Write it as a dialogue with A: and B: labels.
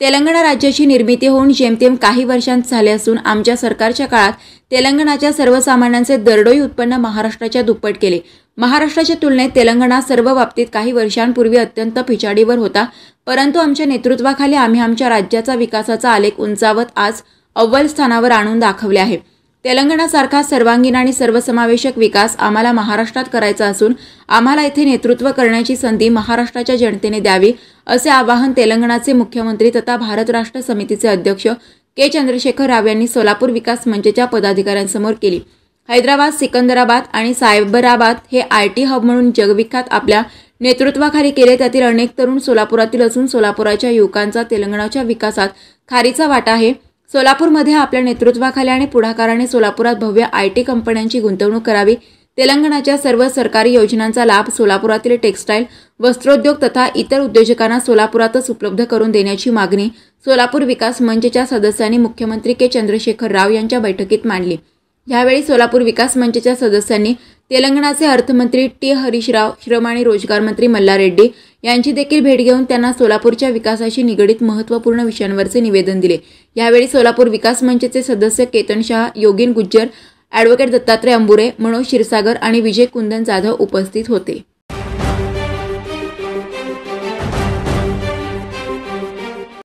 A: तेलंगणा राज्याची निर्मिती होऊन जेमतेम काही वर्षांत झाले असून आमच्या सरकारच्या काळात तेलंगणाच्या सर्वसामान्यांचे दरडोई उत्पन्न महाराष्ट्राच्या दुप्पट केले महाराष्ट्राच्या तुलनेत तेलंगणा सर्व बाबतीत काही वर्षांपूर्वी अत्यंत पिछाडीवर होता परंतु आमच्या नेतृत्वाखाली आम्ही आमच्या राज्याचा विकासाचा आलेख उंचावत आज अव्वल स्थानावर आणून दाखवले आहे तेलंगणासारखा सर्वांगीण आणि सर्वसमावेशक विकास आम्हाला महाराष्ट्रात करायचा असून आम्हाला येथे नेतृत्व करण्याची संधी महाराष्ट्राच्या जनतेने द्यावी असे आवाहन तेलंगणाचे मुख्यमंत्री तथा भारत राष्ट्र समितीचे अध्यक्ष के चंद्रशेखर राव यांनी सोलापूर विकास मंचच्या पदाधिकाऱ्यांसमोर केली हैदराबाद सिकंदराबाद आणि सायबराबाद हे आय हब म्हणून जगविख्यात आपल्या नेतृत्वाखाली केले त्यातील अनेक तरुण सोलापुरातील असून सोलापुराच्या युवकांचा तेलंगणाच्या विकासात खारीचा वाटा आहे सोलापूरमध्ये आपल्या नेतृत्वाखाली आणि पुढाकाराने सोलापुरात भव्य आय टी कंपन्यांची गुंतवणूक करावी तेलंगणाच्या सर्व सरकारी योजनांचा लाभ सोलापुरातील टेक्स्टाईल वस्त्रोद्योग तथा इतर उद्योजकांना सोलापुरातच उपलब्ध करून देण्याची मागणी सोलापूर विकास मंचच्या सदस्यांनी मुख्यमंत्री के चंद्रशेखर राव यांच्या बैठकीत मांडली यावेळी सोलापूर विकास मंचच्या सदस्यांनी तेलंगणाचे अर्थमंत्री टी हरीशराव श्रम आणि रोजगार मंत्री मल्ला रेड्डी यांची देखील भेट घेऊन त्यांना सोलापूरच्या विकासाशी निगडीत महत्त्वपूर्ण विषयांवरचे निवेदन दिले यावेळी सोलापूर विकास मंचचे सदस्य केतन शाह योगीन गुज्जर ॲडव्होकेट दत्तात्रय अंबुरे मनोज क्षीरसागर आणि विजय कुंदन जाधव उपस्थित होते